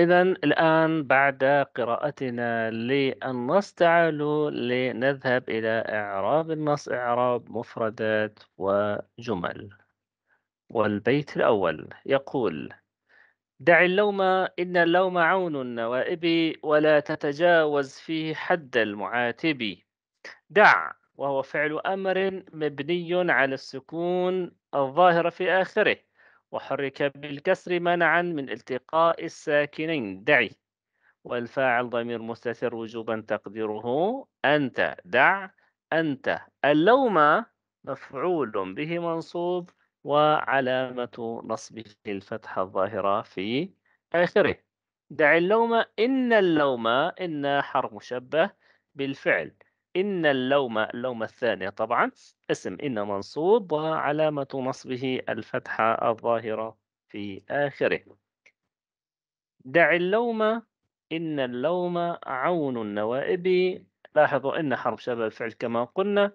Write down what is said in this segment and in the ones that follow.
إذا الآن بعد قراءتنا للنص تعالوا لنذهب إلى إعراب النص إعراب مفردات وجمل والبيت الأول يقول دع اللوم إن اللوم عون النوائب ولا تتجاوز فيه حد المعاتب دع وهو فعل أمر مبني على السكون الظاهر في آخره وحرك بالكسر منعا من التقاء الساكنين دعي والفاعل ضمير مستتر وجوبا تقديره أنت دع أنت اللوم مفعول به منصوب وعلامة نصبه الفتحة الظاهرة في آخره دع اللوم إن اللوم إن حرف مشبه بالفعل إن اللوم اللوم الثانية طبعا اسم إن منصوب وعلامة نصبه الفتحة الظاهرة في آخره دع اللوم إن اللوم عون النوائب لاحظوا إن حرف شبه الفعل كما قلنا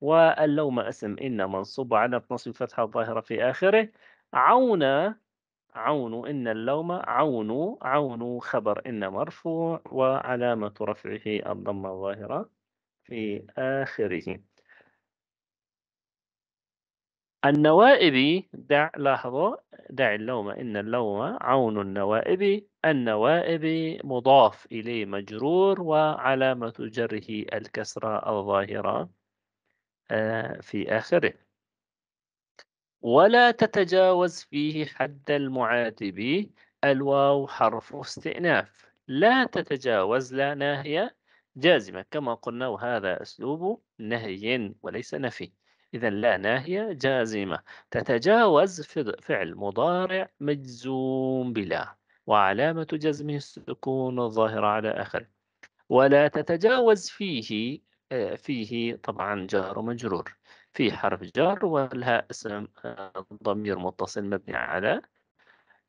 واللوم اسم إن منصوب على نصب الفتحة الظاهرة في آخره عون عون إن اللوم عون عون خبر إن مرفوع وعلامة رفعه الضمة الظاهرة في آخره النوائب دع لحظة دع اللوم إن اللوم عون النوائب النوائب مضاف إليه مجرور وعلامة جره الكسرة الظاهرة آه، في آخره ولا تتجاوز فيه حد المعاتب الواو حرف استئناف لا تتجاوز لا ناهية جازمة كما قلنا وهذا أسلوب نهي وليس نفي إذا لا ناهية جازمة تتجاوز فعل مضارع مجزوم بلا وعلامة جزمه السكون الظاهرة على آخره ولا تتجاوز فيه آه، فيه طبعا جار مجرور في حرف جار والها اسم آه، ضمير متصل مبني على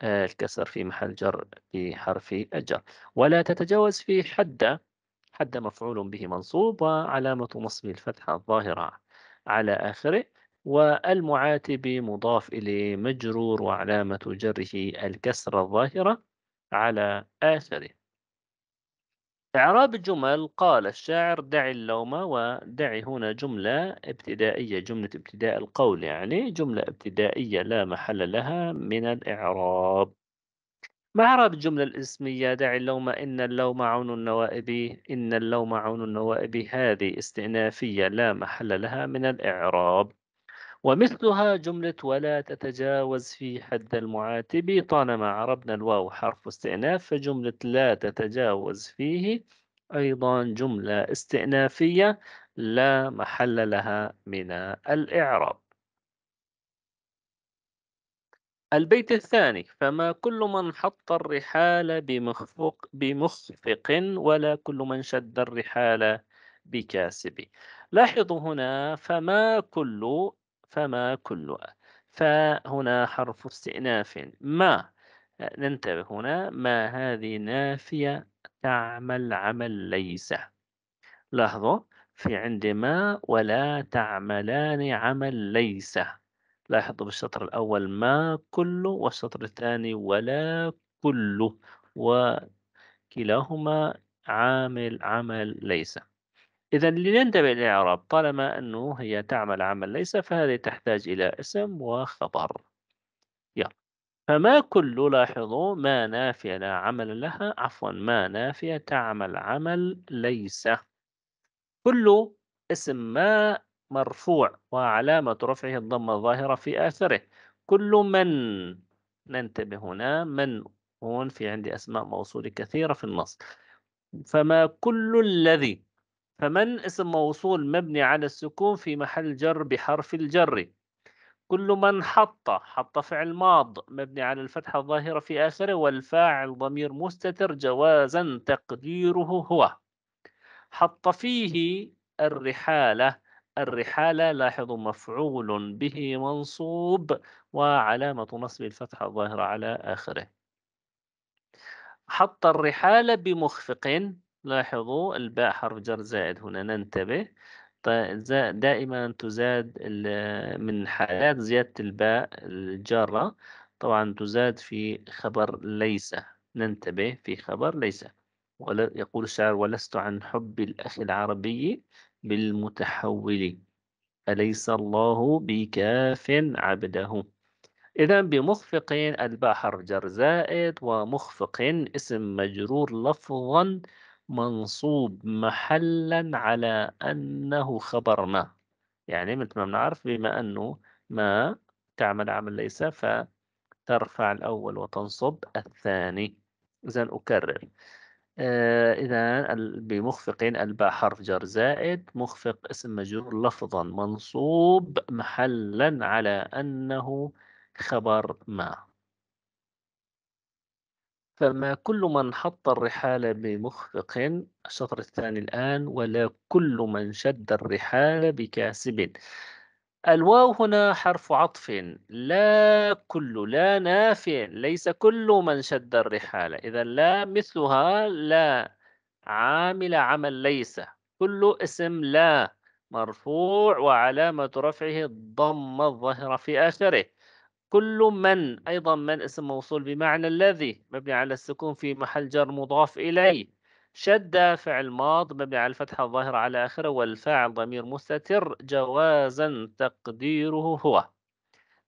آه، الكسر في محل جر بحرف الجر ولا تتجاوز فيه حد حد مفعول به منصوب وعلامة نصب الفتحة الظاهرة على آخره والمعاتب مضاف إليه مجرور وعلامة جره الكسرة الظاهرة على آخره إعراب الجمل قال الشاعر دع اللوم ودع هنا جملة ابتدائية جملة ابتداء القول يعني جملة ابتدائية لا محل لها من الإعراب ما إعراب الجملة الاسمية دع اللوم إن اللوم عون النوائب إن اللوم عون النوائب هذه استئنافية لا محل لها من الإعراب ومثلها جملة ولا تتجاوز في حد المعاتب طالما عربنا الواو حرف استئناف فجملة لا تتجاوز فيه أيضا جملة استئنافية لا محل لها من الإعراب البيت الثاني فما كل من حط الرحال بمخفق بمخفق ولا كل من شد الرحال بكاسب لاحظوا هنا فما كل فما كل فهنا حرف استئناف ما ننتبه هنا ما هذه نافية تعمل عمل ليس لاحظوا في عندما ولا تعملان عمل ليس لاحظوا بالسطر الأول ما كله والسطر الثاني ولا كله وكلاهما عامل عمل ليس إذا لننتبه للإعراب طالما أنه هي تعمل عمل ليس فهذه تحتاج إلى اسم وخبر يلا فما كل لاحظوا ما نافية لا عمل لها عفوا ما نافية تعمل عمل ليس كل اسم ما مرفوع وعلامة رفعه الضمة الظاهرة في آخره كل من ننتبه هنا من هون في عندي أسماء موصولة كثيرة في النص فما كل الذي فمن اسم موصول مبني على السكون في محل جر بحرف الجر كل من حط حط فعل ماض مبني على الفتحة الظاهرة في آخره والفاعل ضمير مستتر جوازا تقديره هو حط فيه الرحالة الرحالة لاحظوا مفعول به منصوب وعلامة نصب الفتحة الظاهرة على آخره حط الرحالة بمخفق لاحظوا الباء حرف جر زائد هنا ننتبه دائما تزاد من حالات زيادة الباء الجارة طبعا تزاد في خبر ليس ننتبه في خبر ليس يقول الشاعر ولست عن حب الأخ العربي بالمتحول أليس الله بكاف عبده إذا بمخفق البحر جر زائد ومخفق اسم مجرور لفظا منصوب محلا على أنه خبر ما يعني مثل ما بنعرف بما أنه ما تعمل عمل ليس فترفع الأول وتنصب الثاني إذا أكرر آه، إذا بمخفق الباء حرف جر زائد مخفق اسم مجرور لفظا منصوب محلا على أنه خبر ما فما كل من حط الرحال بمخفق الشطر الثاني الآن ولا كل من شد الرحال بكاسب الواو هنا حرف عطف لا كل لا نافع ليس كل من شد الرحال إذا لا مثلها لا عامل عمل ليس كل اسم لا مرفوع وعلامة رفعه الضم الظاهرة في آخره كل من أيضا من اسم موصول بمعنى الذي مبني على السكون في محل جر مضاف إليه شد فعل ماض مبني على الفتحة الظاهرة على آخره والفاعل ضمير مستتر جوازا تقديره هو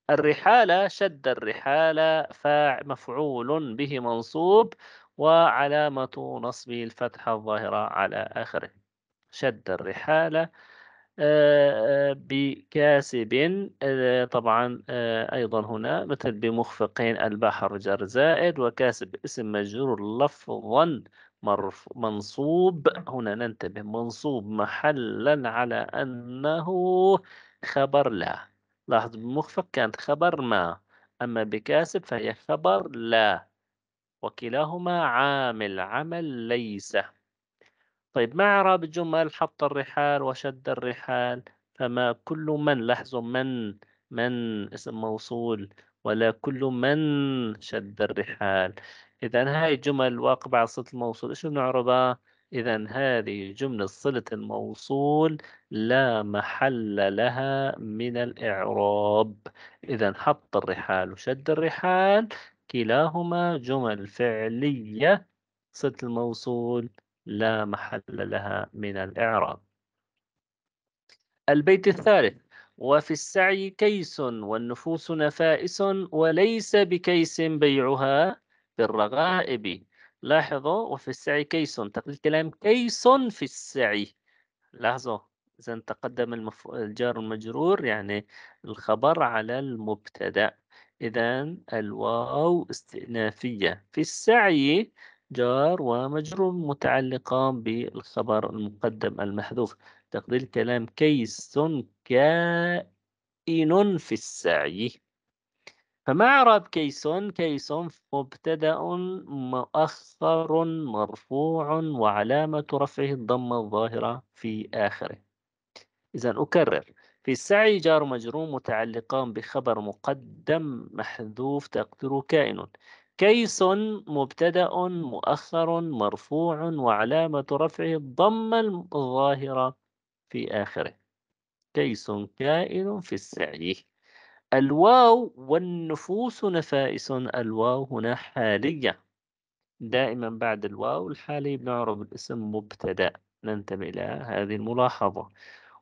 الرحالة شد الرحالة فاع مفعول به منصوب وعلامة نصبه الفتحة الظاهرة على آخره شد الرحالة آه، آه، بكاسب آه، طبعا أيضا هنا مثل بمخفقين البحر جر زائد وكاسب اسم مجرور لفظا مرف منصوب هنا ننتبه منصوب محلا على أنه خبر لا لاحظ بمخفق كانت خبر ما أما بكاسب فهي خبر لا وكلاهما عامل عمل ليس طيب ما أعراب الجمل حط الرحال وشد الرحال فما كل من لاحظوا من من اسم موصول ولا كل من شد الرحال إذا هاي الجمل واقبة على صلة الموصول إيش بنعربها؟ إذا هذه جملة صلة الموصول لا محل لها من الإعراب إذا حط الرحال وشد الرحال كلاهما جمل فعلية صلة الموصول لا محل لها من الإعراب البيت الثالث وفي السعي كيس والنفوس نفائس وليس بكيس بيعها في الرغائب لاحظوا وفي السعي كيس تقليل كلام كيس في السعي لاحظوا إذا تقدم المف... الجار المجرور يعني الخبر على المبتدأ إذا الواو استئنافية في السعي جار ومجرور متعلقان بالخبر المقدم المحذوف تقدير الكلام كيس كائن في السعي فمع عرب كيسون كيسون مبتدأ مؤخر مرفوع وعلامة رفعه الضمة الظاهرة في آخره إذا أكرر في السعي جار مجروم متعلقان بخبر مقدم محذوف تقدر كائن كيس مبتدأ مؤخر مرفوع وعلامة رفعه الضمة الظاهرة في آخره كيس كائن في السعي الواو والنفوس نفائس الواو هنا حالية دائما بعد الواو الحالي بنعرب الاسم مبتدأ ننتبه إلى هذه الملاحظة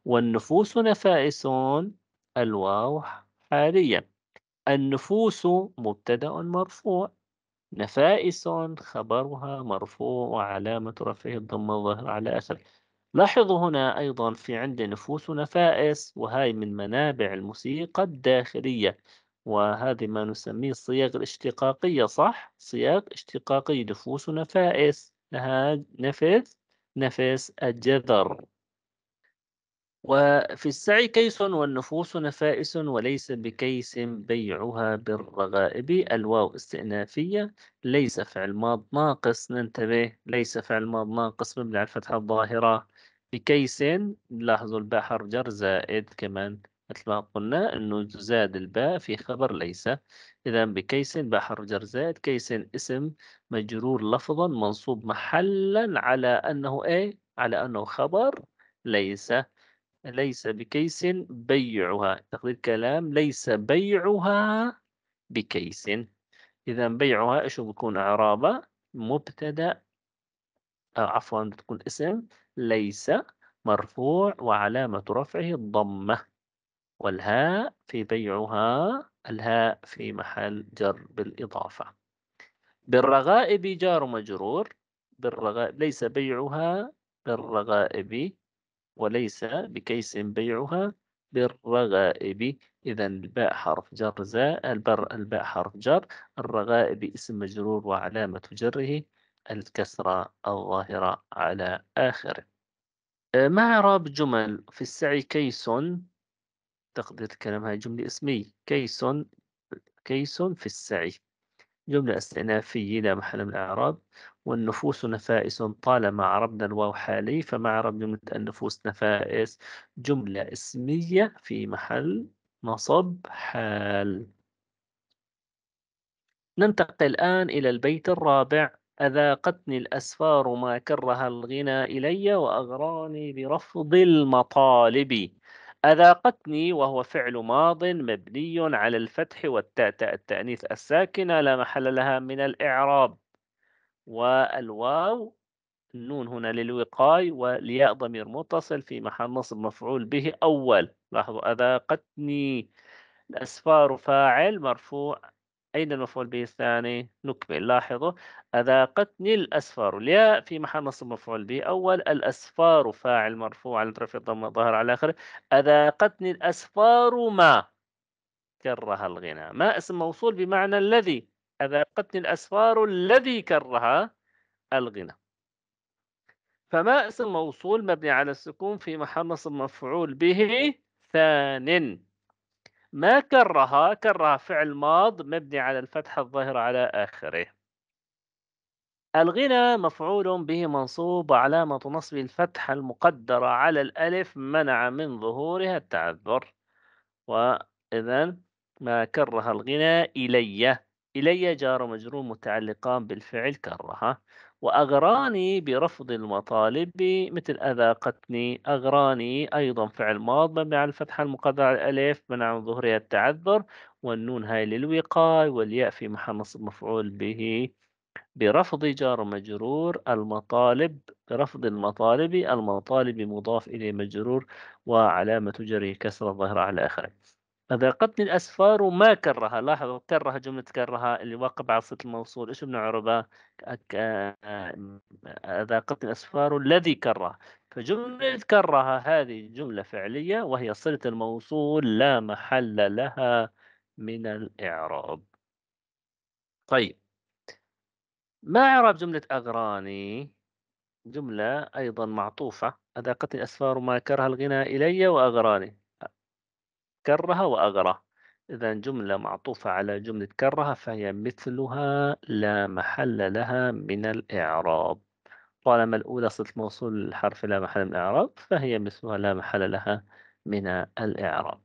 والنفوس نفائس الواو حالية النفوس مبتدأ مرفوع نفائس خبرها مرفوع وعلامة رفعه الضمة الظاهرة على آخره لاحظوا هنا أيضا في عندي نفوس ونفائس وهاي من منابع الموسيقى الداخلية وهذه ما نسميه الصياغ الاشتقاقية صح؟ صياغ اشتقاقي نفوس ونفائس لها نفث نفس الجذر وفي السعي كيس والنفوس نفائس وليس بكيس بيعها بالرغائب الواو استئنافية ليس فعل ماض ناقص ننتبه ليس فعل ماض ناقص مبني على الفتحة الظاهرة بكيسين نلاحظوا الباء حرف جر زائد كمان مثل ما قلنا انه زاد الباء في خبر ليس اذا بكيس باء حرف جر زائد كيسين اسم مجرور لفظا منصوب محلا على انه ايه على انه خبر ليس ليس بكيس بيعها تقدير كلام ليس بيعها بكيس إذا بيعها إيش بيكون إعرابه مبتدأ آه، عفوا تكون اسم ليس مرفوع وعلامة رفعه الضمة والهاء في بيعها الهاء في محل جر بالإضافة بالرغائب جار مجرور بالرغائب ليس بيعها بالرغائب وليس بكيس بيعها بالرغائب إذا الباء حرف جر زاء البر الباء حرف جر الرغائب اسم مجرور وعلامة جره الكسرة الظاهرة على آخره آه، مع راب جمل في السعي كيس تقدير الكلام هاي جملة اسمي كيس كيس في السعي جملة استئنافية لا محل من الإعراب والنفوس نفائس طالما عربنا الواو حالي فما عرب جملة النفوس نفائس جملة اسمية في محل نصب حال ننتقل الآن إلى البيت الرابع أذاقتني الأسفار ما كره الغنى إلي وأغراني برفض المطالب أذاقتني وهو فعل ماض مبني على الفتح والتاء التأنيث الساكنة لا محل لها من الإعراب والواو النون هنا للوقاي والياء ضمير متصل في محل نصب مفعول به أول لاحظوا أذاقتني الأسفار فاعل مرفوع أين المفعول به الثاني؟ نكمل لاحظوا أذاقتني الأسفار الياء في محل نصب مفعول به أول الأسفار فاعل مرفوع على طرف الضم الظهر على آخره أذاقتني الأسفار ما كره الغنى ما اسم موصول بمعنى الذي أذاقتني الأسفار الذي كره الغنى فما اسم موصول مبني على السكون في محل نصب مفعول به ثان ما كرها كرها فعل ماض مبني على الفتحة الظاهرة على آخره الغنى مفعول به منصوب علامة نصب الفتحة المقدرة على الألف منع من ظهورها التعذر وإذا ما كره الغنى إلي إلي جار مجرور متعلقان بالفعل كرها وأغراني برفض المطالب مثل أذاقتني أغراني أيضا فعل ماض مبني على الفتحة المقدرة على الألف منع من ظهورها التعذر والنون هاي للوقاية والياء في محل نصب مفعول به برفض جار مجرور المطالب برفض المطالب المطالب مضاف إليه مجرور وعلامة جره كسر الظهر على آخره أذاقتني الأسفار وما كرها لاحظوا كره جملة كرها اللي واقع بعد صلة الموصول إيش بنعربها أذاقتني الأسفار الذي كره فجملة كرها هذه جملة فعلية وهي صلة الموصول لا محل لها من الإعراب طيب ما إعراب جملة أغراني جملة أيضا معطوفة أذاقتني الأسفار ما كره الغنى إلي وأغراني كره وأغره إذا جملة معطوفة على جملة كره فهي مثلها لا محل لها من الإعراب طالما الأولى صلة موصول الحرف لا محل من الإعراب فهي مثلها لا محل لها من الإعراب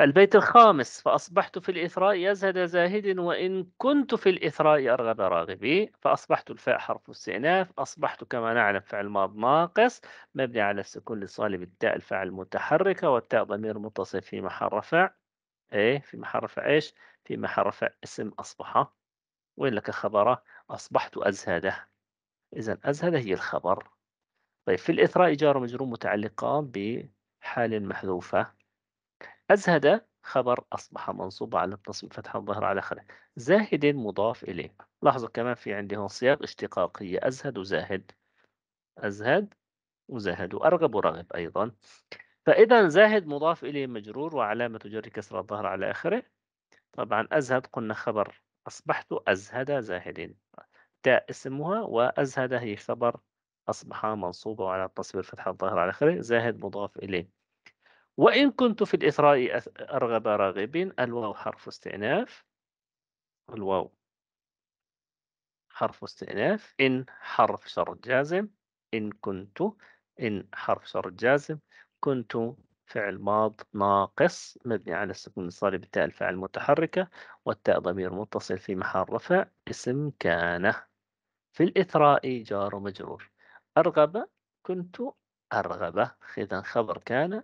البيت الخامس فأصبحت في الإثراء يزهد زاهد وإن كنت في الإثراء أرغب راغبي فأصبحت الفاء حرف استئناف أصبحت كما نعلم فعل ماض ناقص مبني على السكون لصالب التاء الفاعل متحركة والتاء ضمير متصل في محل رفع إيه في محل رفع إيش في محل رفع اسم أصبح وين لك خبره أصبحت أزهده إذا أزهده هي الخبر طيب في الإثراء جار مجرور متعلقة بحال محذوفة أزهد خبر أصبح منصوب على التصوير فتح الظهر على آخره زاهد مضاف إليه لاحظوا كمان في عندي هون صياغ اشتقاقية أزهد وزاهد أزهد وزاهد وأرغب ورغب أيضا فإذا زاهد مضاف إليه مجرور وعلامة جر كسر الظهر على آخره طبعا أزهد قلنا خبر أصبحت أزهد زاهد تاء اسمها وأزهد هي خبر أصبح منصوبة على التصوير فتح الظهر على آخره زاهد مضاف إليه وإن كنت في الإثراء أرغب راغبين الواو حرف استئناف الواو حرف استئناف إن حرف شرط جازم إن كنت إن حرف شرط جازم كنت فعل ماض ناقص مبني على السكون الاتصالي بالتاء الفاعل المتحركة والتاء ضمير متصل في محل رفع اسم كان في الإثراء جار مجرور أرغب كنت أرغب إذا خبر كان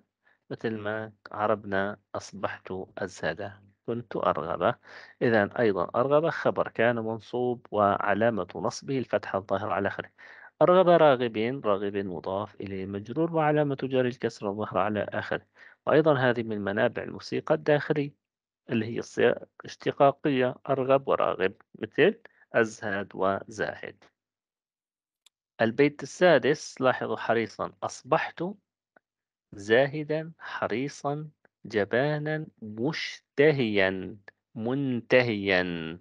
مثل ما عربنا أصبحت أزهده كنت أرغبة إذا أيضا أرغبة خبر كان منصوب وعلامة نصبه الفتحة الظاهرة على آخره أرغب راغبين راغب مضاف إليه مجرور وعلامة جر الكسر الظاهرة على آخره وأيضا هذه من منابع الموسيقى الداخلي اللي هي الصيغ اشتقاقية أرغب وراغب مثل أزهد وزاهد البيت السادس لاحظوا حريصا أصبحت زاهدا حريصا جبانا مشتهيا منتهيا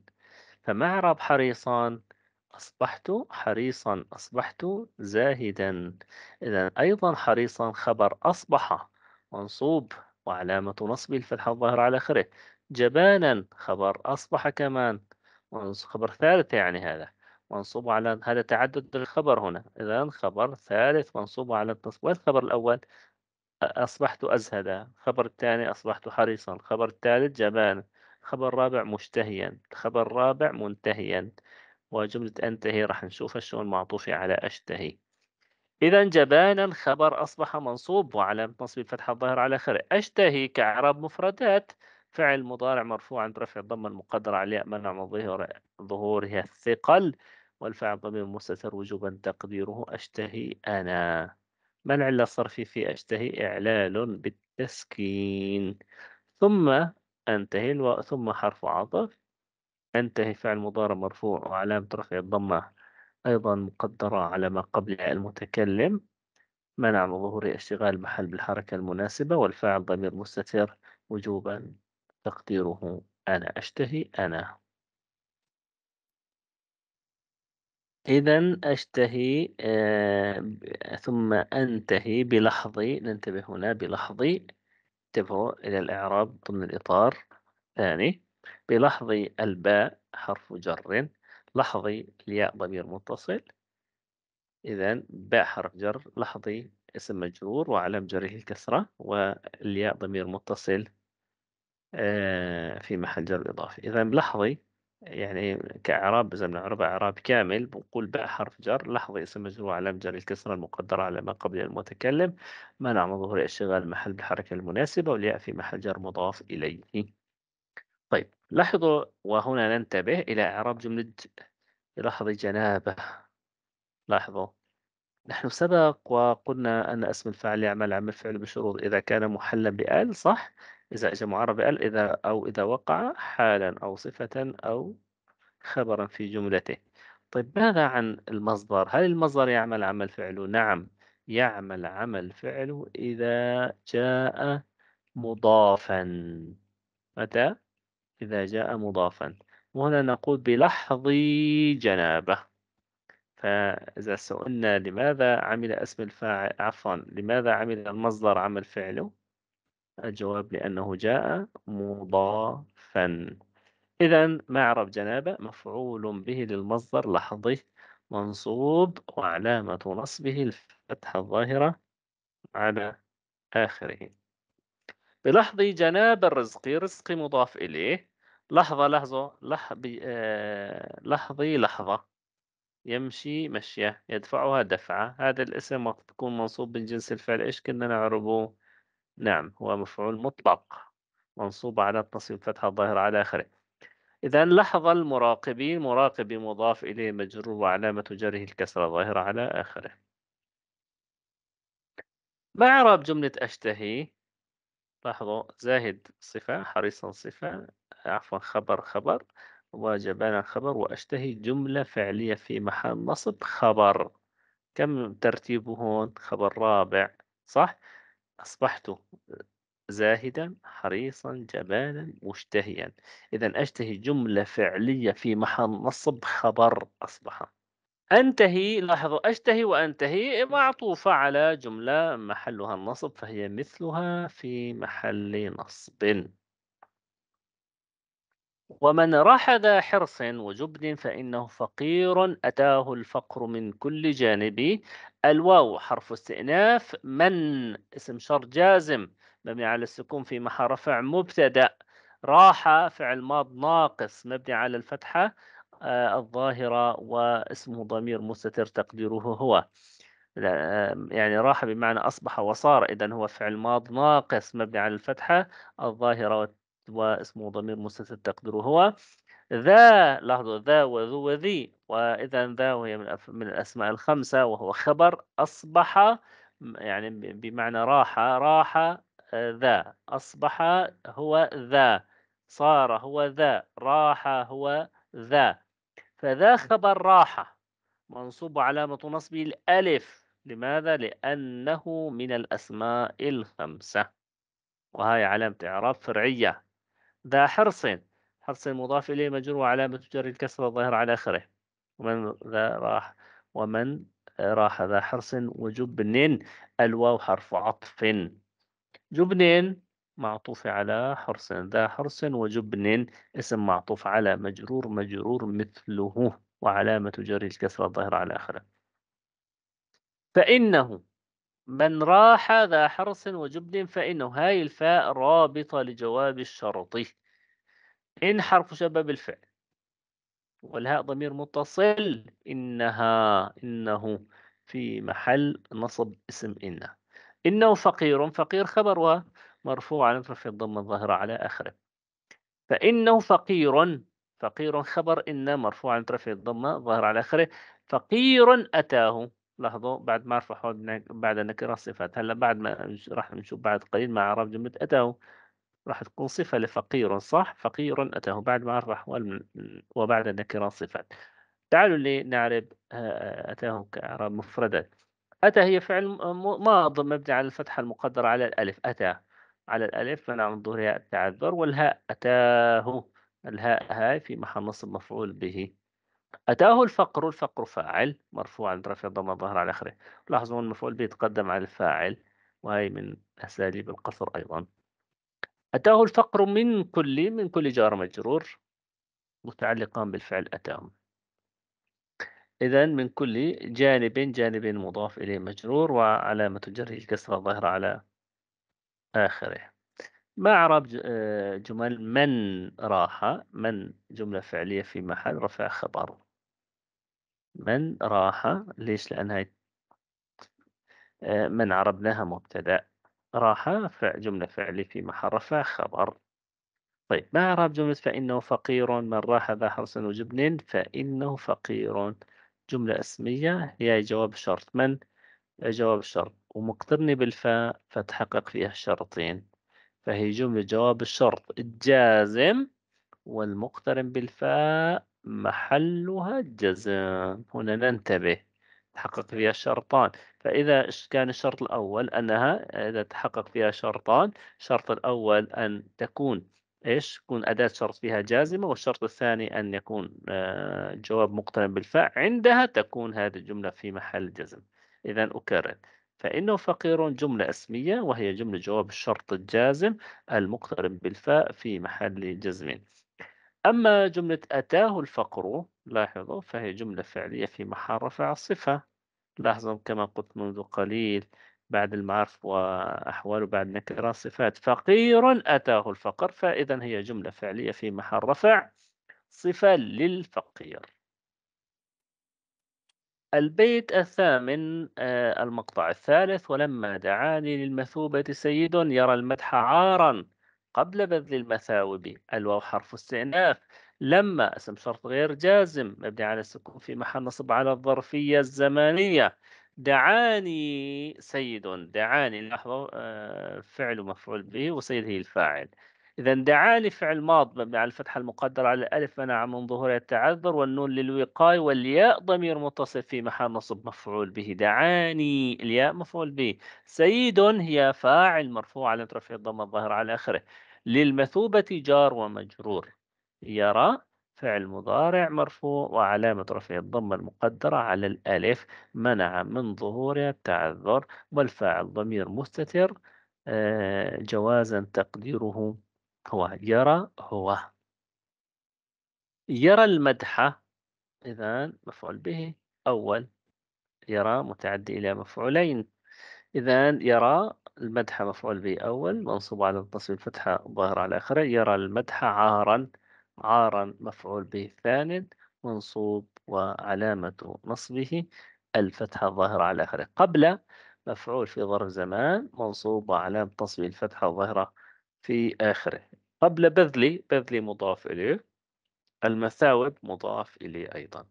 فمعرب حريصان أصبحت حريصا أصبحت زاهدا إذا أيضا حريصا خبر أصبح منصوب وعلامة نصبه الفتحة الظاهرة على آخره جبانا خبر أصبح كمان خبر ثالث يعني هذا منصوب على هذا تعدد الخبر هنا إذا خبر ثالث منصوب على التصوير الخبر الأول أصبحت أزهدا الخبر الثاني أصبحت حريصا الخبر الثالث جبانا الخبر الرابع مشتهيا الخبر الرابع منتهيا وجملة أنتهي راح نشوفها شلون معطوفة على أشتهي إذا جبانا الخبر أصبح منصوب وعلامة نصب الفتحة الظاهرة على آخره أشتهي كإعراب مفردات فعل مضارع مرفوع عند رفع الضمة المقدرة عليه منع من ظهور ظهورها الثقل والفعل ضمير مستتر وجوبا تقديره أشتهي أنا منع الصرف في أشتهي إعلال بالتسكين ثم أنتهي الو... ثم حرف عطف أنتهي فعل مضارع مرفوع وعلامة رفع الضمة أيضا مقدرة على ما قبل المتكلم منع من ظهور اشتغال محل بالحركة المناسبة والفاعل ضمير مستتر وجوبا تقديره أنا أشتهي أنا إذا أشتهي آه، ثم أنتهي بلحظي ننتبه هنا بلحظي انتبهوا إلى الإعراب ضمن الإطار ثاني بلحظي الباء حرف جر لحظي الياء ضمير متصل إذا باء حرف جر لحظي اسم مجرور وعلم جره الكسرة والياء ضمير متصل آه، في محل جر إضافي إذا بلحظي يعني كإعراب إذا بنعرب إعراب كامل بنقول باء حرف جر لحظة اسم مجرور على جر الكسرة المقدرة على ما قبل المتكلم منع من ظهور اشتغال محل بالحركة المناسبة والياء في محل جر مضاف إليه طيب لاحظوا وهنا ننتبه إلى إعراب جملة لحظة جنابة لاحظوا نحن سبق وقلنا أن اسم الفاعل يعمل عمل فعل بشروط إذا كان محلا بأل صح إذا إجا معرب بأل إذا أو إذا وقع حالا أو صفة أو خبرا في جملته طيب ماذا عن المصدر هل المصدر يعمل عمل فعله نعم يعمل عمل فعله إذا جاء مضافا متى إذا جاء مضافا وهنا نقول بلحظ جنابه فإذا سئلنا لماذا عمل اسم الفاعل عفوا لماذا عمل المصدر عمل فعله الجواب لأنه جاء مضافا إذا معرب جنابة مفعول به للمصدر لحظه منصوب وعلامة نصبه الفتحة الظاهرة على آخره بلحظ جناب الرزق رزق مضاف إليه لحظة لحظة لحظة لحظي آه، لحظة يمشي مشية يدفعها دفعة هذا الاسم وقت تكون منصوب من جنس الفعل إيش كنا نعربه نعم هو مفعول مطلق منصوب على تنصيب فتحة الظاهرة على آخره إذا لحظة المراقبين مراقب مضاف إليه مجرور وعلامة جره الكسرة الظاهرة على آخره ما إعراب جملة أشتهي لاحظوا زاهد صفة حريصا صفة عفوا خبر خبر واجب أنا خبر وأشتهي جملة فعلية في محل نصب خبر كم ترتيبه هون خبر رابع صح أصبحت زاهدا حريصا جبانا مشتهيا إذا أشتهي جملة فعلية في محل نصب خبر أصبح أنتهي لاحظوا أشتهي وأنتهي معطوفة على جملة محلها النصب فهي مثلها في محل نصب ومن رحد حرص وجبن فإنه فقير أتاه الفقر من كل جانب الواو حرف استئناف من اسم شر جازم مبني على السكون في محل رفع مبتدأ راح فعل ماض ناقص مبني على الفتحة آه، الظاهرة واسمه ضمير مستتر تقديره هو آه، يعني راح بمعنى أصبح وصار إذا هو فعل ماض ناقص مبني على الفتحة الظاهرة واسمه ضمير مستتر تقديره هو ذا لاحظوا ذا وذو وذي وإذا ذا وهي من, من الأسماء الخمسة وهو خبر أصبح يعني بمعنى راح راح آه، ذا أصبح هو ذا صار هو ذا راح هو ذا فذا خبر راحة منصوب علامة نصبه الألف لماذا؟ لأنه من الأسماء الخمسة وهي علامة إعراب فرعية ذا حرص حرص مضاف إليه مجرور وعلامة جر الكسرة الظاهرة على آخره ومن ذا راح ومن راح ذا حرص وجبن الواو حرف عطف جبن معطوف على حرص ذا حرص وجبن اسم معطوف على مجرور مجرور مثله وعلامة جر الكسرة الظاهرة على آخره فإنه من راح ذا حرص وجبن فإنه هاي الفاء رابطة لجواب الشرط إن حرف شبه بالفعل والهاء ضمير متصل إنها إنه في محل نصب اسم إن إنه فقير فقير خبر مرفوع على رفع الضم الظاهرة على آخره فإنه فقير فقير خبر إن مرفوع على رفع الضمة ظاهر على آخره فقير أتاه لاحظوا بعد ما رفعوا بعد نكرة الصفات هلا بعد ما راح نشوف بعد قليل مع اعراب جملة أتاه راح تكون صفة لفقير صح فقير أتاه بعد ما رفع وبعد نكرة صفات تعالوا لي نعرب آه، أتاه كإعراب مفردات أتى هي فعل ماض مبني على الفتحة المقدرة على الألف أتى على الألف منع من ظهورها التعذر والهاء أتاه الهاء هاي في محل نصب مفعول به أتاه الفقر الفقر فاعل مرفوع عند رفع ضم الظهر على آخره لاحظوا المفعول به يتقدم على الفاعل وهي من أساليب القصر أيضا أتاه الفقر من كل من كل جار مجرور متعلقان بالفعل أتاهم إذا من كل جانب جانب مضاف إليه مجرور وعلامة جره الكسرة الظاهرة على آخره ما أعراب آه، جمل من راح من جملة فعلية في محل رفع خبر من راح ليش لأنها آه، من عربناها مبتدأ راح فعل جملة فعلي في محرفة خبر طيب ما عرب جملة فإنه فقير من راح ذا حرس وجبن فإنه فقير جملة اسمية هي جواب شرط من جواب شرط ومقترنة بالفاء فتحقق فيها الشرطين فهي جملة جواب الشرط الجازم والمقترن بالفاء محلها الجزم هنا ننتبه تحقق فيها شرطان فإذا كان الشرط الأول أنها إذا تحقق فيها شرطان الشرط الأول أن تكون إيش تكون أداة شرط فيها جازمة والشرط الثاني أن يكون الجواب آه، مقترن بالفعل عندها تكون هذه الجملة في محل جزم إذا أكرر فإنه فقير جملة اسمية وهي جملة جواب الشرط الجازم المقترن بالفاء في محل جزم أما جملة أتاه الفقر لاحظوا فهي جملة فعلية في محل رفع الصفة لاحظوا كما قلت منذ قليل بعد المعرف وأحوال بعد نكرة صفات فقير أتاه الفقر فإذا هي جملة فعلية في محل رفع صفة للفقير البيت الثامن آه، المقطع الثالث ولما دعاني للمثوبة سيد يرى المدح عارا قبل بذل المثاوب الواو حرف استئناف لما اسم شرط غير جازم مبني على السكون في محل نصب على الظرفية الزمانية دعاني سيد دعاني لحظة آه، فعل مفعول به وسيد هي الفاعل إذا دعاني فعل ماض مبني على الفتحة المقدرة على الألف منع من ظهورها التعذر والنون للوقاية والياء ضمير متصل في محل نصب مفعول به دعاني الياء مفعول به سيد هي فاعل مرفوع على رفع الضم الظاهرة على آخره للمثوبة جار ومجرور يرى فعل مضارع مرفوع وعلامة رفع الضمة المقدرة على الألف منع من ظهورها التعذر والفاعل ضمير مستتر آه، جوازا تقديره هو يرى هو يرى المدح إذا مفعول به أول يرى متعدي إلى مفعولين إذا يرى المدح مفعول به أول منصوب على التصوير الفتحة ظاهرة على آخره يرى المدح عارا عارا مفعول به ثان منصوب وعلامة نصبه الفتحة الظاهرة على آخره قبل مفعول في ظرف زمان منصوب وعلامة نصبه الفتحة الظاهرة في آخره قبل بذلي بذلي مضاف إليه المثاوب مضاف إليه أيضا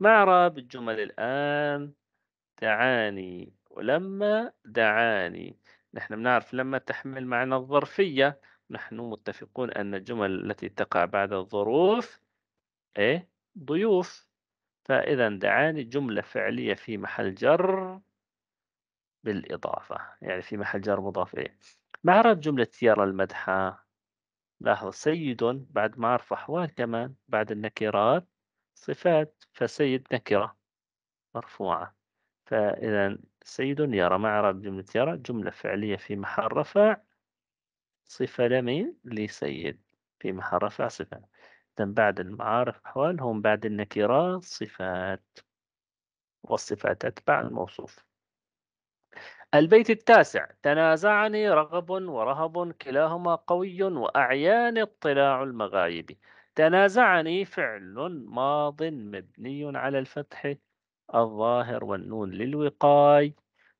معرب الجمل الآن دعاني ولما دعاني نحن بنعرف لما تحمل معنى الظرفية نحن متفقون أن الجمل التي تقع بعد الظروف إيه ضيوف فإذا دعاني جملة فعلية في محل جر بالإضافة يعني في محل جر مضاف إليه عرف جملة سيارة المدحة لاحظ سيد بعد ما أعرف أحوال كمان بعد النكرات صفات فسيد نكرة مرفوعة فإذا سيد يرى ما إعراب جملة يرى جملة فعلية في محل رفع صفة لمين لسيد في محل رفع صفة إذا بعد المعارف أحوال هم بعد النكرات صفات والصفات أتبع الموصوف البيت التاسع تنازعني رغب ورهب كلاهما قوي وأعيان اطلاع المغايب تنازعني فعل ماض مبني على الفتح الظاهر والنون للوقاي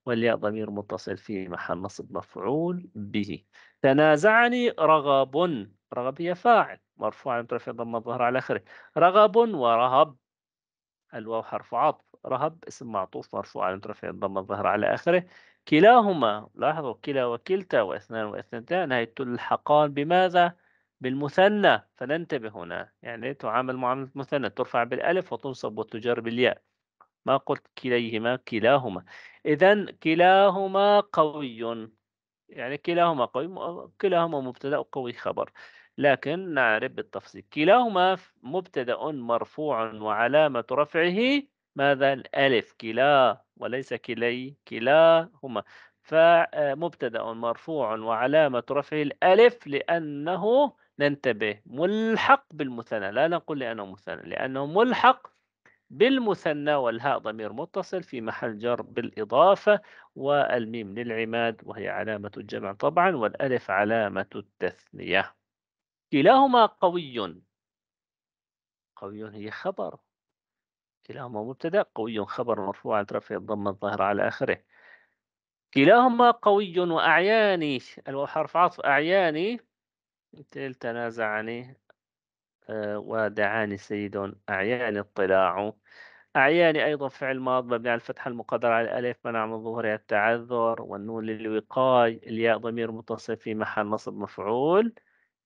والياء ضمير متصل في محل نصب مفعول به تنازعني رغب رغب هي فاعل مرفوع طرف ضم الظهر على آخره رغب ورهب الواو حرف عطف رهب اسم معطوف مرفوع عن طرف ضم الظهر على آخره كلاهما لاحظوا كلا وكلتا واثنان واثنتان هي تلحقان بماذا؟ بالمثنى فننتبه هنا يعني تعامل معاملة مثنى ترفع بالألف وتنصب وتجر بالياء ما قلت كليهما كلاهما إذا كلاهما قوي يعني كلاهما قوي كلاهما مبتدأ قوي خبر لكن نعرف بالتفصيل كلاهما مبتدأ مرفوع وعلامة رفعه ماذا الألف كلا وليس كلي كلاهما فمبتدأ آه، مرفوع وعلامة رفعه الألف لأنه ننتبه ملحق بالمثنى لا نقول لأنه مثنى لأنه ملحق بالمثنى والهاء ضمير متصل في محل جر بالإضافة والميم للعماد وهي علامة الجمع طبعا والألف علامة التثنية كلاهما قوي قوي هي خبر كلاهما مبتدا قوي خبر مرفوع عن رفع الضم الظاهر على اخره كلاهما قوي واعياني الواو حرف عطف اعياني تنازعني آه، ودعاني سيد أعياني اطلاع أعياني أيضا فعل ماض مبني على الفتحة المقدرة على الألف منع من ظهورها التعذر والنون للوقاي الياء ضمير متصل في محل نصب مفعول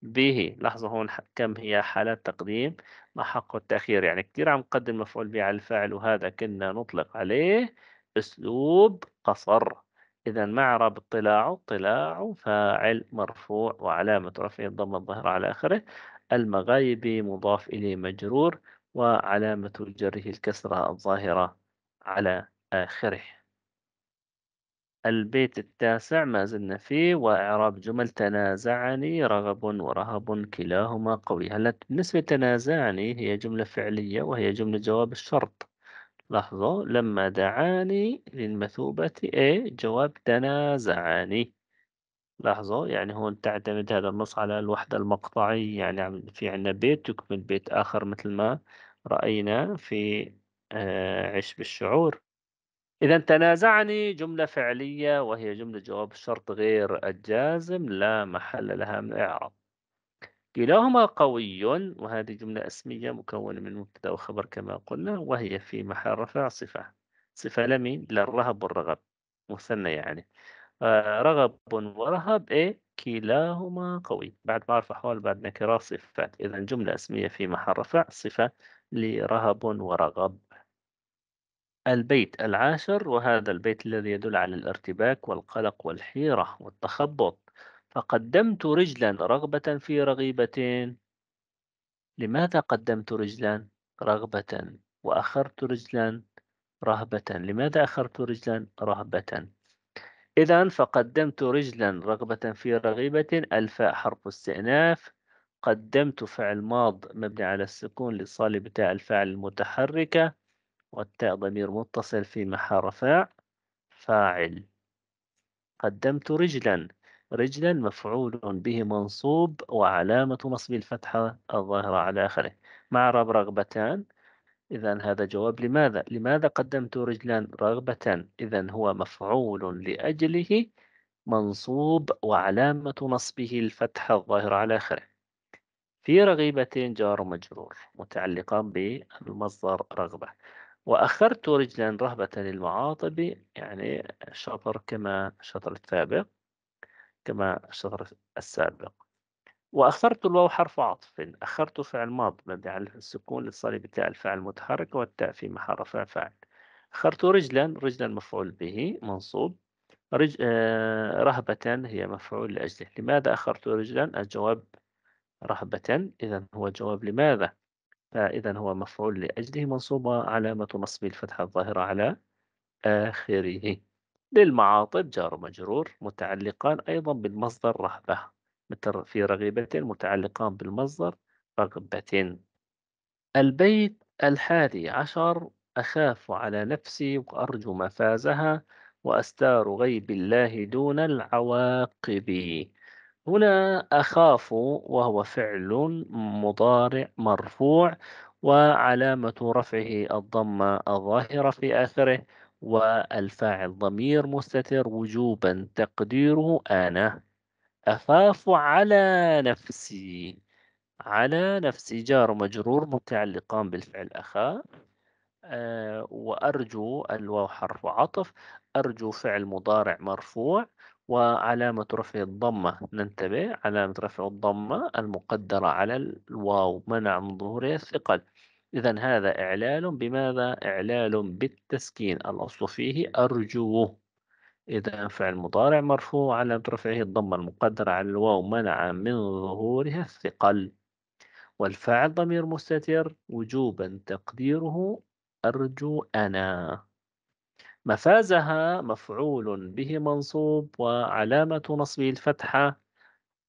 به لاحظوا هون كم هي حالات تقديم ما حق التأخير يعني كثير عم نقدم مفعول به على الفاعل وهذا كنا نطلق عليه أسلوب قصر إذا مع رب اطلاع اطلاع فاعل مرفوع وعلامة رفعه الضمة الظاهرة على آخره المغايب مضاف إليه مجرور وعلامة جره الكسرة الظاهرة على آخره البيت التاسع ما زلنا فيه وإعراب جمل تنازعني رغب ورهب كلاهما قوي هلا بالنسبة تنازعني هي جملة فعلية وهي جملة جواب الشرط لاحظوا لما دعاني للمثوبة إيه جواب تنازعني لحظة يعني هون تعتمد هذا النص على الوحدة المقطعية يعني في عنا بيت يكمل بيت آخر مثل ما رأينا في آه، عش بالشعور إذا تنازعني جملة فعلية وهي جملة جواب الشرط غير الجازم لا محل لها من إعراب كلاهما قوي وهذه جملة اسمية مكونة من مبتدأ وخبر كما قلنا وهي في محل رفع صفة صفة لمين؟ للرهب والرغب مثنى يعني رغب ورهب إيه كلاهما قوي بعد ما أرفع حول بعد نكرة صفات إذا جملة اسمية في محل رفع صفة لرهب ورغب البيت العاشر وهذا البيت الذي يدل على الارتباك والقلق والحيرة والتخبط فقدمت رجلا رغبة في رغيبة لماذا قدمت رجلا رغبة وأخرت رجلا رهبة لماذا أخرت رجلا رهبة إذا فقدمت رجلا رغبة في رغيبة الفاء حرف استئناف قدمت فعل ماض مبني على السكون للصالب بتاع الفاعل المتحركة والتاء ضمير متصل في محل فاع فاعل قدمت رجلا رجلا مفعول به منصوب وعلامة نصب الفتحة الظاهرة على آخره مع رب رغبتان إذا هذا جواب لماذا؟ لماذا قدمت رجلا رغبة؟ إذا هو مفعول لأجله منصوب وعلامة نصبه الفتحة الظاهرة على آخره في رغيبة جار مجرور متعلقان بالمصدر رغبة وأخرت رجلا رهبة للمعاطب يعني شطر كما شطر السابق كما الشطر السابق وأخرت الواو حرف عطف أخرت فعل ماض مبني على السكون للصلب بتاع الفاعل المتحرك والتاء في محل رفع فاعل أخرت رجلا رجلا مفعول به منصوب رج... آه... رهبة هي مفعول لأجله لماذا أخرت رجلا الجواب رهبة إذا هو جواب لماذا فإذا هو مفعول لأجله منصوب علامة نصب الفتحة الظاهرة على آخره للمعاطب جار مجرور متعلقان أيضا بالمصدر رهبة مثل في رغيبتين متعلقان بالمصدر رغبتين البيت الحادي عشر أخاف على نفسي وأرجو مفازها وأستار غيب الله دون العواقب هنا أخاف وهو فعل مضارع مرفوع وعلامة رفعه الضمة الظاهرة في آخره والفاعل ضمير مستتر وجوبا تقديره أنا أخاف على نفسي على نفسي جار مجرور مبتدأ بالفعل أخاف آه وأرجو الواو حرف عطف أرجو فعل مضارع مرفوع وعلامة رفع الضمة ننتبه علامة رفع الضمة المقدرة على الواو منع من ظهورها الثقل إذا هذا إعلال بماذا؟ إعلال بالتسكين الأصل فيه أرجوه إذا فعل مضارع مرفوع على رفعه الضمة المقدرة على الواو منع من ظهورها الثقل والفاعل ضمير مستتر وجوبا تقديره أرجو أنا مفازها مفعول به منصوب وعلامة نصبه الفتحة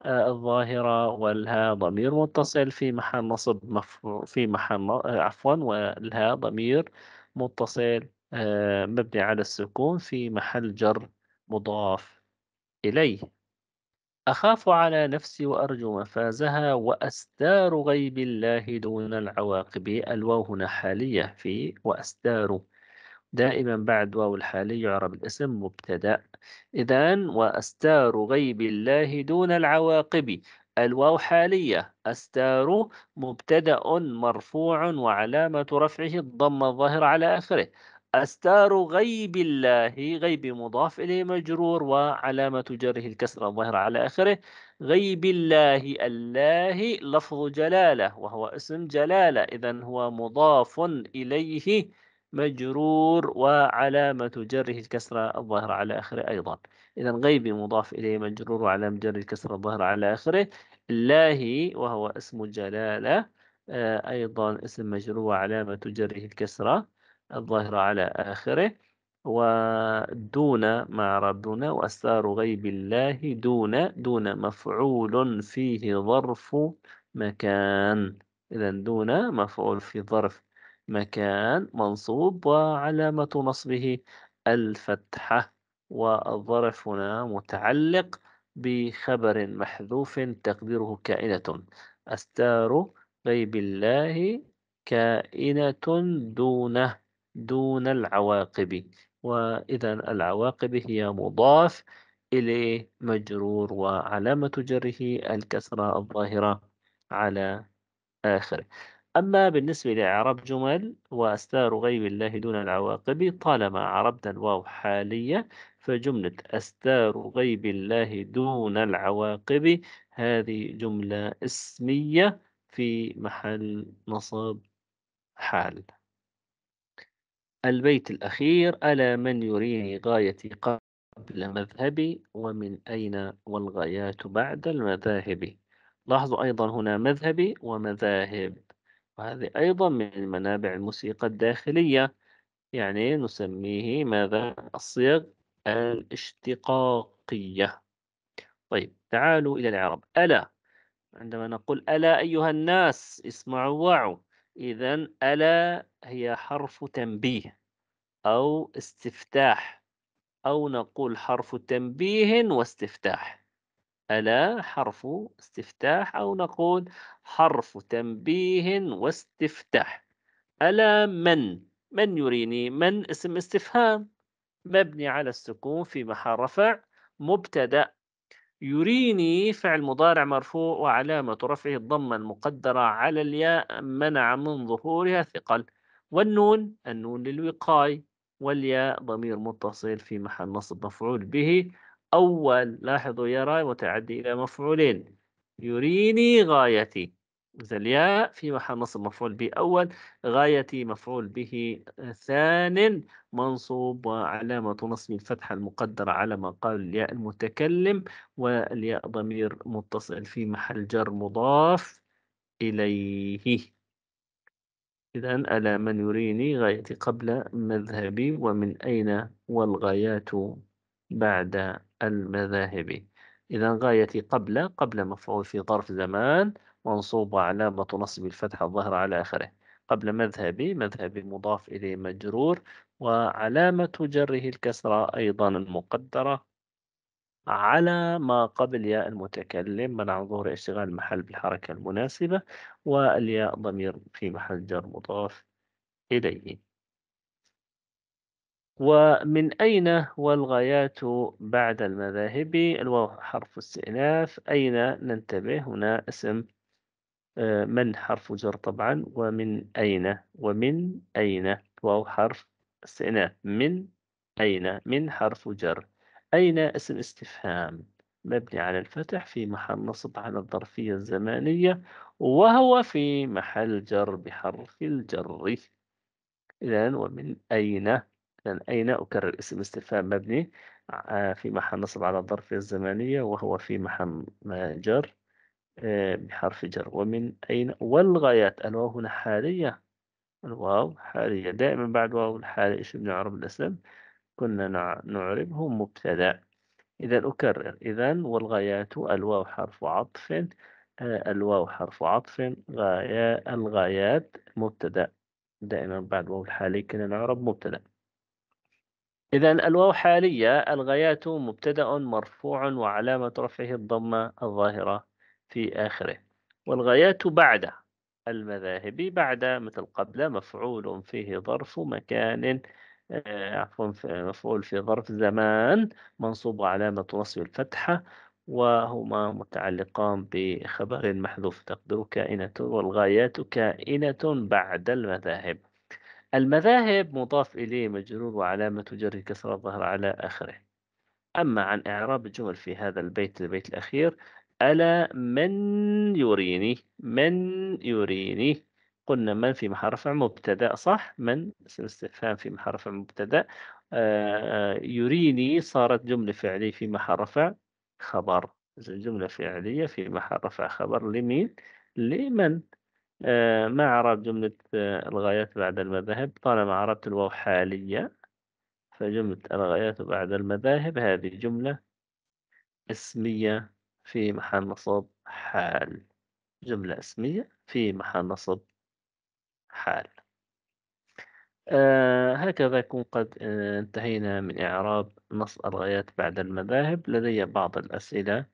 آه، الظاهرة والها ضمير متصل في محل نصب مفعول في محل آه، عفوا والها ضمير متصل آه، مبني على السكون في محل جر مضاف إليه أخاف على نفسي وأرجو مفازها وأستار غيب الله دون العواقب الواو هنا حالية في وأستار دائما بعد واو الحالي يعرب الاسم مبتدأ إذا وأستار غيب الله دون العواقب الواو حالية أستار مبتدأ مرفوع وعلامة رفعه الضمة الظاهرة على آخره أستار غيب الله غيب مضاف إليه مجرور وعلامة جره الكسرة الظاهرة على آخره غيب الله الله لفظ جلالة وهو اسم جلالة إذا هو مضاف إليه مجرور وعلامة جره الكسرة الظاهرة على آخره أيضا إذا غيب مضاف إليه مجرور وعلامة جره الكسرة الظاهرة على آخره الله وهو اسم جلالة آه، أيضا اسم مجرور وعلامة جره الكسرة الظاهرة على آخره ودون مع ربنا وأسرار غيب الله دون دون مفعول فيه ظرف مكان إذا دون مفعول في ظرف مكان منصوب وعلامة نصبه الفتحة والظرف هنا متعلق بخبر محذوف تقديره كائنة أستار غيب الله كائنة دونه دون العواقب وإذا العواقب هي مضاف إليه مجرور وعلامة جره الكسرة الظاهرة على آخره أما بالنسبة لإعراب جمل وأستار غيب الله دون العواقب طالما عربنا الواو حالية فجملة أستار غيب الله دون العواقب هذه جملة اسمية في محل نصب حال البيت الأخير ألا من يريني غايتي قبل مذهبي ومن أين والغايات بعد المذاهب لاحظوا أيضا هنا مذهبي ومذاهب وهذه أيضا من المنابع الموسيقى الداخلية يعني نسميه ماذا الصيغ الاشتقاقية طيب تعالوا إلى العرب ألا عندما نقول ألا أيها الناس اسمعوا واعوا إذا ألا هي حرف تنبيه أو استفتاح أو نقول حرف تنبيه واستفتاح ألا حرف استفتاح أو نقول حرف تنبيه واستفتاح ألا من من يريني من اسم استفهام مبني على السكون في محل رفع مبتدأ يريني فعل مضارع مرفوع وعلامة رفعه الضمة المقدرة على الياء منع من ظهورها ثقل والنون النون للوقاي والياء ضمير متصل في محل نصب مفعول به أول لاحظوا يا راي وتعدي إلى مفعولين يريني غايتي إذا الياء في محل نصب مفعول به أول غايتي مفعول به ثان منصوب وعلامة نصب الفتحة المقدرة على ما قال الياء المتكلم والياء ضمير متصل في محل جر مضاف إليه إذا ألا من يريني غايتي قبل مذهبي ومن أين والغايات بعد المذاهب إذا غايتي قبل قبل مفعول في ظرف زمان منصوبة علامة نصب الفتحة الظاهرة على آخره قبل مذهبي مذهبي مضاف إليه مجرور وعلامة جره الكسرة أيضا المقدرة على ما قبل ياء المتكلم منع ظهور اشتغال المحل بالحركة المناسبة والياء ضمير في محل جر مضاف إليه ومن أين والغايات بعد المذاهب الواو حرف استئناف أين ننتبه هنا اسم آه، من حرف جر طبعا ومن أين ومن أين واو حرف استئناف من أين من حرف جر أين اسم استفهام مبني على الفتح في محل نصب على الظرفية الزمانية وهو في محل جر بحرف الجر إذا ومن أين إذا أين أكرر اسم استفهام مبني آه، في محل نصب على الظرفية الزمانية وهو في محل جر آه، بحرف جر ومن أين والغايات الواو هنا حالية الواو حالية دائما بعد واو الحالة اسم نعرب الاسم كنا نعربه مبتدأ إذا أكرر إذا والغايات الواو حرف عطف آه، الواو حرف عطف غاية الغايات مبتدأ دائما بعد واو الحالي كنا نعرب مبتدأ إذا الواو حالية الغايات مبتدأ مرفوع وعلامة رفعه الضمة الظاهرة في آخره والغايات بعد المذاهب بعد مثل قبل مفعول فيه ظرف مكان آه، عفوا مفعول في ظرف زمان منصوب علامة نصب الفتحة وهما متعلقان بخبر محذوف تقدر كائنة والغايات كائنة بعد المذاهب المذاهب مضاف إليه مجرور وعلامة جره كسر الظهر على آخره أما عن إعراب الجمل في هذا البيت البيت الأخير ألا من يريني من يريني قلنا من في محل رفع مبتدأ صح من اسم استفهام في محل رفع مبتدأ آه، يريني صارت جملة فعلية في محل رفع خبر جملة فعلية في محل رفع خبر لمين لمن آه، ما عرب جملة آه، الغايات بعد المذاهب طالما عربت الواو حالية فجملة الغايات بعد المذاهب هذه جملة اسمية في محل نصب حال جملة اسمية في محل نصب حال آه هكذا يكون قد آه، انتهينا من إعراب نص الغايات بعد المذاهب لدي بعض الأسئلة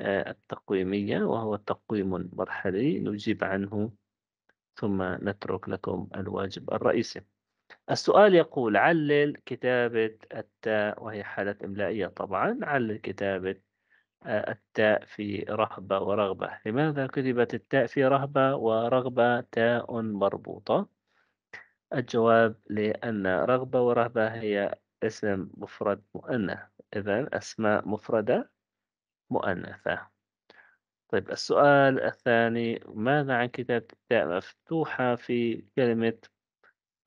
آه التقويمية وهو تقويم مرحلي نجيب عنه ثم نترك لكم الواجب الرئيسي السؤال يقول علل كتابة التاء وهي حالة إملائية طبعا علل كتابة التاء في رهبة ورغبة لماذا كتبت التاء في رهبة ورغبة تاء مربوطة الجواب لأن رغبة ورهبة هي اسم مفرد مؤنث إذا أسماء مفردة مؤنثة طيب السؤال الثاني ماذا عن كتابة التاء مفتوحة في كلمة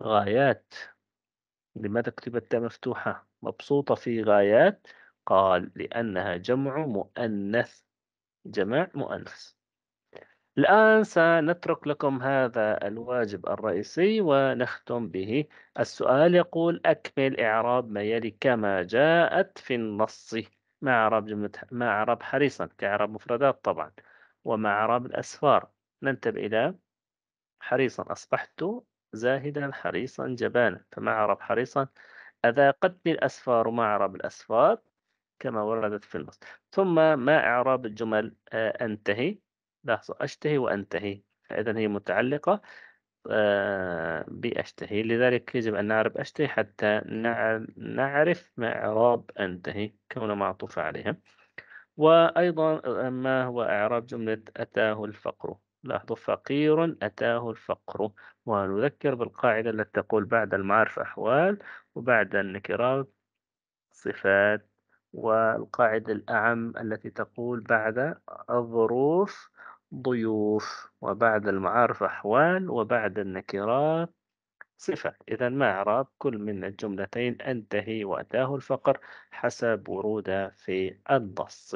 غايات لماذا كتبت التاء مفتوحة مبسوطة في غايات قال لأنها جمع مؤنث جمع مؤنث الآن سنترك لكم هذا الواجب الرئيسي ونختم به السؤال يقول أكمل إعراب ما يلي كما جاءت في النص مع إعراب جملة مع إعراب حريصا كإعراب مفردات طبعا ومع إعراب الأسفار ننتبه إلى حريصا أصبحت زاهدا حريصا جبانا فمع إعراب حريصا أذاقتني الأسفار مع إعراب الأسفار كما وردت في النص ثم ما إعراب الجمل آه، أنتهي لحظة أشتهي وأنتهي فإذا هي متعلقة آه، بأشتهي لذلك يجب أن نعرف أشتهي حتى نعرف ما إعراب أنتهي كون معطوف عليها وأيضا آه، ما هو إعراب جملة أتاه الفقر لاحظوا فقير أتاه الفقر ونذكر بالقاعدة التي تقول بعد المعارف أحوال وبعد النكرات صفات والقاعدة الأعم التي تقول بعد الظروف ضيوف وبعد المعارف أحوال وبعد النكرات صفة إذا ما إعراب كل من الجملتين أنتهي وأتاه الفقر حسب وروده في النص